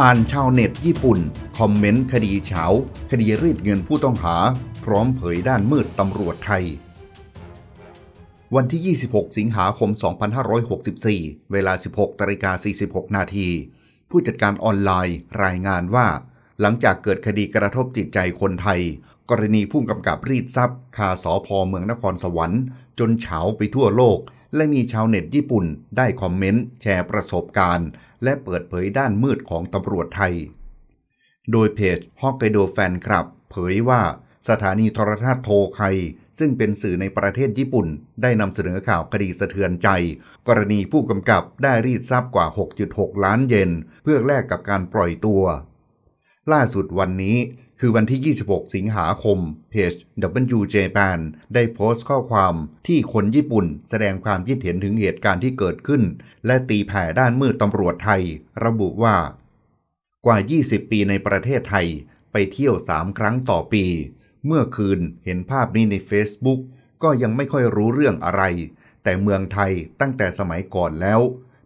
อ่านชาวเน็ตญี่ปุ่น คอมเมนต์คดีเฉาคดีรีดเงินผู้ต้องหาพร้อมเผยด้านมืดตำรวจไทย วันที่ 26 สิงหาคม 2564 เวลา 16ตริกา46 นาทีผู้จัดการออนไลน์ รายงานว่า หลังจากเกิดคดีกระทบจิตใจคนไทย กรณีผู้กำกับรีดทรัพย์คาสอพอเมืองนครสวรรค์จนเฉาไปทั่วโลก และมีชาวเน็ตญี่ปุ่น ได้คอมเมนต์แชร์ประสบการณ์และเปิดเผยด้านมืดของตำรวจไทย โดยเพจฮอกไกโดแฟนคลับ เผยว่าสถานีโทรทัศน์โทไคซึ่งเป็นสื่อในประเทศญี่ปุ่นได้นำเสนอข่าวคดีสะเทือนใจ กรณีผู้กำกับได้รีดทรัพย์กว่า 6.6 ล้านเยนเพื่อแลกกับการปล่อยตัว ล่าสุดวันนี้คือวันที่ 26 สิงหาคมเพจ W Japan ได้โพสต์ข้อความที่คนญี่ปุ่นแสดงความคิดเห็นถึงเหตุการณ์ที่เกิดขึ้น และตีแผ่ด้านมืดตำรวจไทย ระบุว่า กว่า 20 ปีในประเทศไทยไปเที่ยว 3 ครั้งต่อปี เมื่อคืนเห็นภาพนี้ใน Facebook ก็ยังไม่ค่อยรู้เรื่องอะไร แต่เมืองไทยตั้งแต่สมัยก่อนแล้ว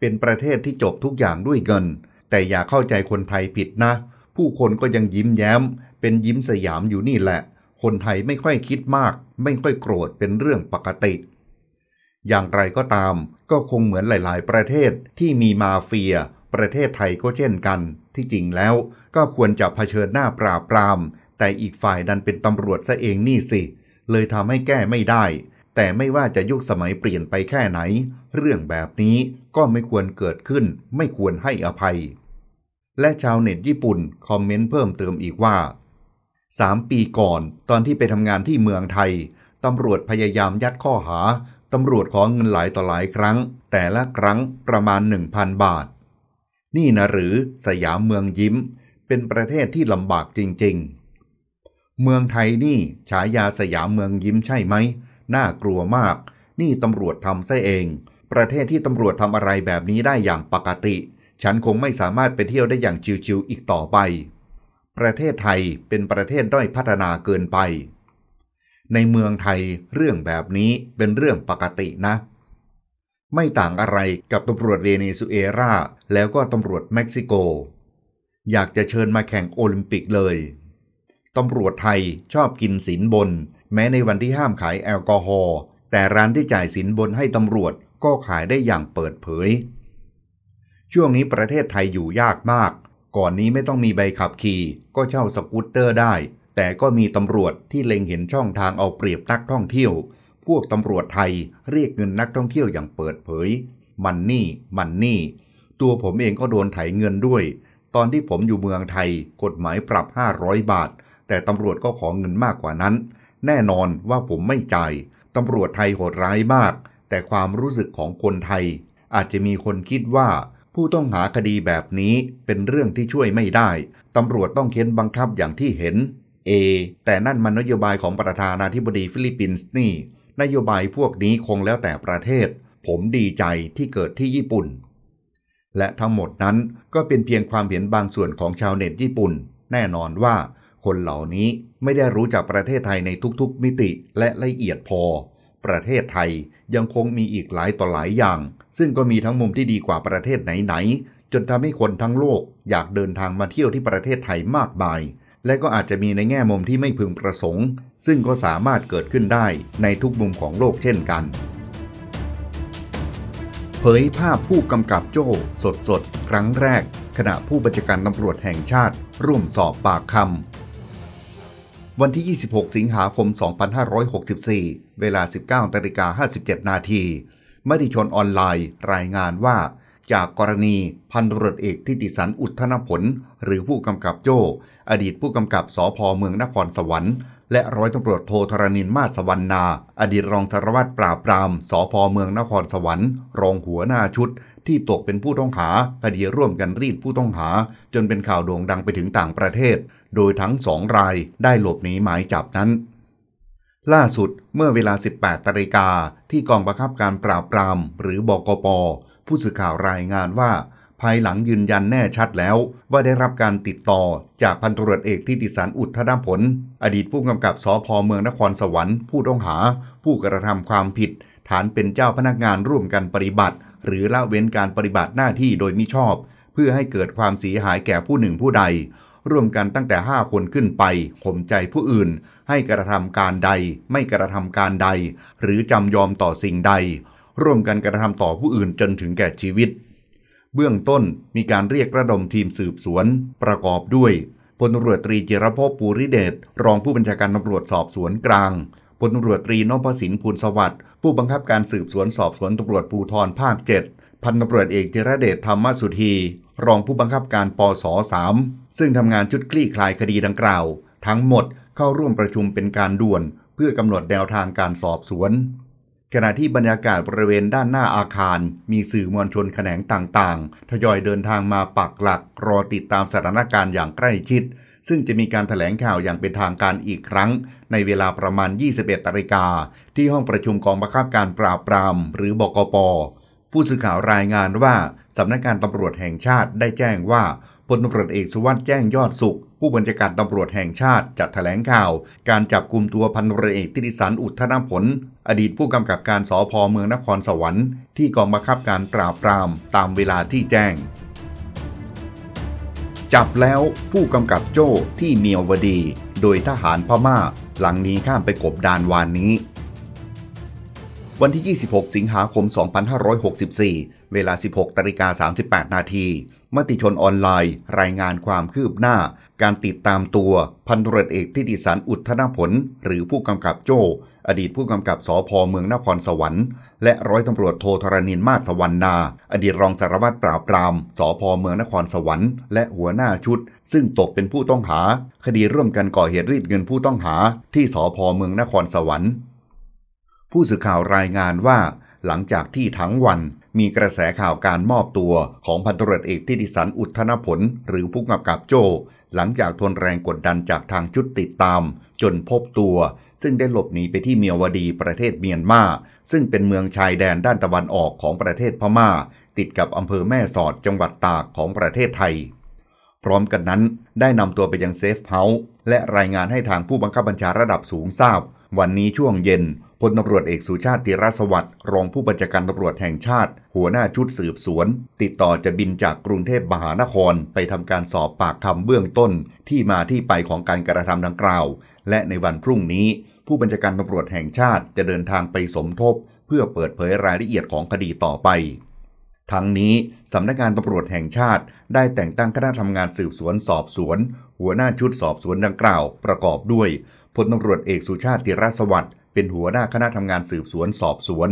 เป็นประเทศที่จบทุกอย่างด้วยเงินแต่อย่าเข้าใจคนไทยผิดนะ ผู้คนก็ยังยิ้มแย้มเป็นยิ้มสยามอยู่นี่แหละ คนไทยไม่ค่อยคิดมาก ไม่ค่อยโกรธเป็นเรื่องปกติ อย่างไรก็ตามก็คงเหมือนหลาย ๆ ประเทศที่มีมาเฟีย ประเทศไทยก็เช่นกัน ที่จริงแล้วก็ควรจะะเผชิญหน้าปราบปราม แต่อีกฝ่ายดันเป็นตำรวจซะเองนี่สิ เลยทำให้แก้ไม่ได้ แต่ไม่ว่าจะยุคสมัยเปลี่ยนไปแค่ไหน เรื่องแบบนี้ก็ไม่ควรเกิดขึ้น ไม่ควรให้อภัย และชาวเน็ตญี่ปุ่นคอมเมนต์เพิ่มเติมอีกว่าสามปีก่อนตอนที่ไปทำงานที่เมืองไทยตำรวจพยายามยัดข้อหา ตำรวจขอเงินหลายต่อหลายครั้งแต่ละครั้งประมาณ 1,000 บาท นี่นะหรือสยามเมืองยิ้มเป็นประเทศที่ลำบากจริง ๆ เมืองไทยนี่ ฉายาสยามเมืองยิ้มใช่ไหมน่ากลัวมาก นี่ตำรวจทำซะเอง ประเทศที่ตำรวจทำอะไรแบบนี้ได้อย่างปกติ ฉันคงไม่สามารถไปเที่ยวได้อย่างชิวๆอีกต่อไปประเทศไทยเป็นประเทศด้อยพัฒนาเกินไป ในเมืองไทยเรื่องแบบนี้เป็นเรื่องปกตินะ ไม่ต่างอะไรกับตำรวจเวเนซุเอราแล้วก็ตำรวจเม็กซิโก อยากจะเชิญมาแข่งโอลิมปิกเลยตำรวจไทยชอบกินสินบน แม้ในวันที่ห้ามขายแอลกอฮอล์แต่ร้านที่จ่ายสินบนให้ตำรวจก็ขายได้อย่างเปิดเผย ช่วงนี้ประเทศไทยอยู่ยากมากก่อนนี้ไม่ต้องมีใบขับขี่ก็เช่าสกูตเตอร์ได้ แต่ก็มีตำรวจที่เล็งเห็นช่องทางเอาเปรียบนักท่องเที่ยว พวกตำรวจไทยเรียกเงินนักท่องเที่ยวอย่างเปิดเผย มันนี่ มันนี่ ตัวผมเองก็โดนไถเงินด้วย ตอนที่ผมอยู่เมืองไทยกฎหมายปรับ 500 บาท แต่ตำรวจก็ขอเงินมากกว่านั้น แน่นอนว่าผมไม่จ่ายตำรวจไทยโหดร้ายมาก แต่ความรู้สึกของคนไทย อาจจะมีคนคิดว่าผู้ต้องหาคดีแบบนี้เป็นเรื่องที่ช่วยไม่ได้ ตำรวจต้องเค้นบังคับอย่างที่เห็น เอ แต่นั่นมันนโยบายของประธานาธิบดีฟิลิปปินส์นี่ นโยบายพวกนี้คงแล้วแต่ประเทศ ผมดีใจที่เกิดที่ญี่ปุ่น และทั้งหมดนั้นก็เป็นเพียงความเห็นบางส่วนของชาวเน็ตญี่ปุ่น แน่นอนว่า คนเหล่านี้ไม่ได้รู้จักประเทศไทยในทุกๆมิติและละเอียดพอ ประเทศไทยยังคงมีอีกหลายต่อหลายอย่างซึ่งก็มีทั้งมุมที่ดีกว่าประเทศไหน ๆ จนทำให้คนทั้งโลก อยากเดินทางมาเที่ยวที่ประเทศไทยมากมาย และก็อาจจะมีในแง่มุมที่ไม่พึงประสงค์ ซึ่งก็สามารถเกิดขึ้นได้ในทุกมุมของโลกเช่นกัน เผยภาพผู้กำกับโจ้สดสดครั้งแรก ขณะผู้บัญชาการตำรวจแห่งชาติ ร่วมสอบปากคำวันที่ 26 สิงหาคม 2564 เวลา 19นาิกา57นาทีมติชนออนไลน์รายงานว่า จากกรณีพันตำรวจเอกทิติสันอุทธนผลหรือผู้กำกับโจ้อดีตผู้กำกับสอพอเมืองนครสวรรค์ และร้อยตำรวจโทธรณินมาสวรรณา อดีตรองสารวัตรปราบปรามสอพอเมืองนครสวรรค์ รองหัวหน้าชุดที่ตกเป็นผู้ต้องหาคดีร่วมกันรีดผู้ต้องหา จนเป็นข่าวโด่งดังไปถึงต่างประเทศ โดยทั้งสองรายได้หลบหนีหมายจับนั้นล่าสุดเมื่อเวลา 18ตริกาที่กองบังคับการปราบปรามหรือบกปผู้สื่อข่าวรายงานว่า ภายหลังยืนยันแน่ชัดแล้วว่าได้รับการติดต่อจากพันตรวจเอกที่ติสารอุทธนผล อดีตผู้กำกับสพเมืองนครสวรรค์ผู้ต้องหา ผู้กระทำความผิด ฐานเป็นเจ้าพนักงานร่วมกันปฏิบัติ หรือละเว้นการปฏิบัติหน้าที่โดยมิชอบ เพื่อให้เกิดความเสียหายแก่ผู้หนึ่งผู้ใดร่วมกันตั้งแต่ 5 คนขึ้นไปข่มใจผู้อื่นให้กระทำการใด ไม่กระทำการใด หรือจำยอมต่อสิ่งใด ร่วมกันกระทำต่อผู้อื่นจนถึงแก่ชีวิต เบื้องต้นมีการเรียกระดมทีมสืบสวน ประกอบด้วยพลตรวจตรีเจรพภูริเดชรองผู้บัญชาการตำรวจสอบสวนกลาง พลตรวจตรีนพสินภูลสวัสดิ์ผู้บังคับการสืบสวนสอบสวนตำรวจภูธรภาคเจ็ดพันตำรวจเอกธีรเดชธรรมสุธีรองผู้บังคับการปส3ซึ่งทำงานชุดคลี่คลายคดีดังกล่าว ทั้งหมดเข้าร่วมประชุมเป็นการด่วน เพื่อกำหนดแนวทางการสอบสวน ขณะที่บรรยากาศบริเวณด้านหน้าอาคาร มีสื่อมวลชนแขนงต่าง ๆ ทยอยเดินทางมาปักหลัก รอติดตามสถานการณ์อย่างใกล้ชิด ซึ่งจะมีการถแถลงข่าวอย่างเป็นทางการอีกครั้ง ในเวลาประมาณ 21นาฬิกาที่ห้องประชุมกองบังคับการปราบปรามหรือบกปผู้สื่อข่าวรายงานว่าสำนักงานตำรวจแห่งชาติได้แจ้งว่าพลตำรวจเอกสุวัสด์แจ้งยอดสุข ผู้บัญชาการตำรวจแห่งชาติจัดแถลงข่าว การจับกลุ่มตัวพันเรือเอกติริสันอุทธนผลอดีตผู้กำกับการสอพอเมืองนครสวรรค์ที่กองบังคับการปราบปราม ตามเวลาที่แจ้ง จับแล้วผู้กำกับโจ้ที่เมียวดี โดยทหารพม่าหลังนี้ข้ามไปกบดานวานนี้วันที่ 26 สิงหาคม 2564 เวลา 16ตริกา38 นาทีมติชนออนไลน์ รายงานความคืบหน้า การติดตามตัว พันตรวจเอกทิติสารอุทธนผล หรือผู้กำกับโจอดีตผู้กำกับสอพอเมืองนครสวรรค์ และร้อยตำรวจโทธรณินมาศสวรรณา อดีตรองสารวัตรปราบปรามสอพอเมืองนครสวรรค์ และหัวหน้าชุด ซึ่งตกเป็นผู้ต้องหา คดีร่วมกันก่อเหตุรีดเงินผู้ต้องหา ที่สอพอเมืองนครสวรรค์ผู้สื่อข่าวรายงานว่า หลังจากที่ทั้งวันมีกระแสข่าวการมอบตัวของพันตรวจเอกทิติสันอุทธนผลหรือผู้กำกับโจหลังจากทนแรงกดดันจากทางชุดติดตามจนพบตัว ซึ่งได้หลบหนีไปที่เมียวดีประเทศเมียนมาซึ่งเป็นเมืองชายแดนด้านตะวันออกของประเทศพมา่า ติดกับอำเภอแม่สอดจังหวัดตากของประเทศไทย พร้อมกันนั้นได้นำตัวไปยังเซฟเฮาส์และรายงานให้ทางผู้บังคับบัญชาระดับสูงทราบ วันนี้ช่วงเย็นพลตำรวจเอกสุชาติติรัสวัสดิ์รองผู้บัญชาการตำรวจแห่งชาติ หัวหน้าชุดสืบสวน ติดต่อจะบินจากกรุงเทพมหานคร ไปทำการสอบปากคำเบื้องต้นที่มาที่ไปของการกระทำดังกล่าว และในวันพรุ่งนี้ ผู้บัญชาการตำรวจแห่งชาติจะเดินทางไปสมทบ เพื่อเปิดเผยรายละเอียดของคดีต่อไป ทั้งนี้สำนักงานตำรวจแห่งชาติ ได้แต่งตั้งคณะทำงานสืบสวนสอบสวนหัวหน้าชุดสอบสวนดังกล่าว ประกอบด้วยพลตำรวจเอกสุชาติติรัสวัสดิ์เป็นหัวหน้าคณะทำงานสืบสวนสอบสวน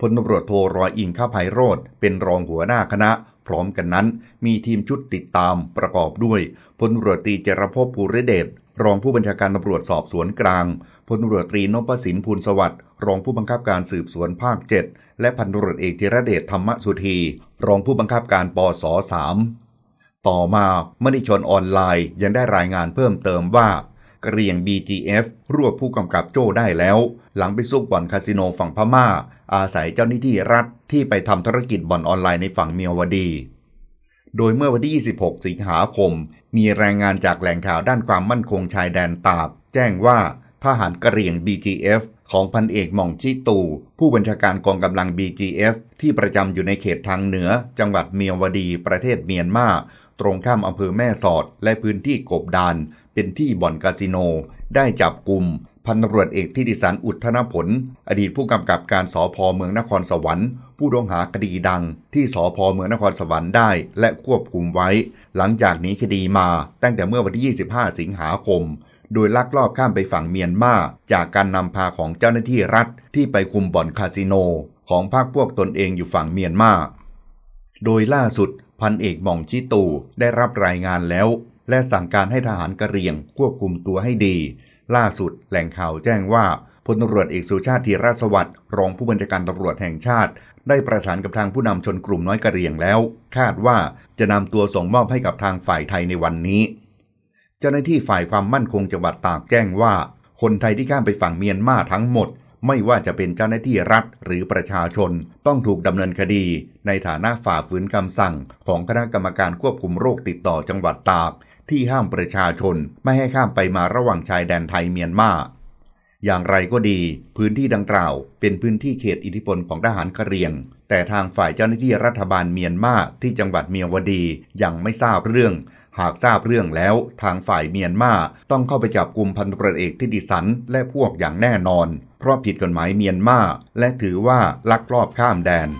พลตำรวจโทรรอยอิงข้าภัยโรธเป็นรองหัวหน้าคณะ พร้อมกันนั้น มีทีมชุดติดตาม ประกอบด้วยพลตำรวจตีเจรพภูริเดช รองผู้บัญชาการตำรวจสอบสวนกลางพลตำรวจตรีนพสินภูลสวัสดิ์ รองผู้บังคับการสืบสวนภาค 7 และพันตำรวจเอกธีรเดชธรรมสุธีรองผู้บังคับการปสสาต่อมามณิชนออนไลน์ ยังได้รายงานเพิ่มเติมว่ากรียง BTF รวบผู้กำกับโจ้ได้แล้ว หลังไปซุกบ่อนคาสิโนฝั่งพม่า อาศัยเจ้าหน้าที่รัฐที่ไปทำธุรกิจบ่อนออนไลน์ในฝั่งเมียวดี โดยเมื่อวันที่ 26 สิงหาคม มีรายงานจากแหล่งข่าวด้านความมั่นคงชายแดนตาบ แจ้งว่า ทหารกรเรียง BGF ของพันเอกหม่องชิตู ผู้บัญชาการกองกำลัง BGF ที่ประจำอยู่ในเขตทางเหนือ จังหวัดเมียวดีประเทศเมียนมาตรงข้ามอำเภอแม่สอดและพื้นที่กบดานเป็นที่บ่อนคาสิโนได้จับกลุ่มพันตำรวจเอกทิติสันอุทธนผลอดีตผู้กำกับการสอพอเมืองนครสวรรค์ผู้ต้องหาคดีดัง ที่สอพอเมืองนครสวรรค์ได้และควบคุมไว้ หลังจากนี้คดีมาตั้งแต่เมื่อวันที่ 25 สิงหาคม โดยลักลอบข้ามไปฝั่งเมียนมาจากการนำพาของเจ้าหน้าที่รัฐ ที่ไปคุมบ่อนคาสิโน ของพาคพวกตนเองอยู่ฝั่งเมียนมาโดยล่าสุดพันเอกหม่องชิตูได้รับรายงานแล้วและสั่งการให้ทหารกระเรียง ควบคุมตัวให้ดี ล่าสุด แหล่งข่าวแจ้งว่าพลตำรวจเอกสุชาติธีรสวัสดิ์รองผู้บัญชาการตำรวจแห่งชาติ ได้ประสานกับทางผู้นำชนกลุ่มน้อยกระเรียงแล้ว คาดว่าจะนำตัวส่งมอบให้กับทางฝ่ายไทยในวันนี้ เจ้าหน้าที่ฝ่ายความมั่นคงจังหวัดตากแจ้งว่า คนไทยที่ข้ามไปฝั่งเมียนมาทั้งหมด ไม่ว่าจะเป็นเจ้าหน้าที่รัฐ หรือประชาชน ต้องถูกดำเนินคดี ในฐานะฝ่าฝืนคำสั่ง ของคณะกรรมการควบคุมโรคติดต่อจังหวัดตากที่ห้ามประชาชนไม่ให้ข้ามไปมาระหว่างชายแดนไทย เมียนมา อย่างไรก็ดีพื้นที่ดังกล่าวเป็นพื้นที่เขตอิทธิพลของทหารกะเหรี่ยงแต่ทางฝ่ายเจ้าหน้าที่รัฐบาลเมียนมาที่จังหวัดเมียวดียังไม่ทราบเรื่อง หากทราบเรื่องแล้วทางฝ่ายเมียนมาต้องเข้าไปจับกลุ่มพันธุ์ประเอกทิติสันและพวกอย่างแน่นอน เพราะผิดกฎหมายเมียนมาและถือว่าลักลอบข้ามแดน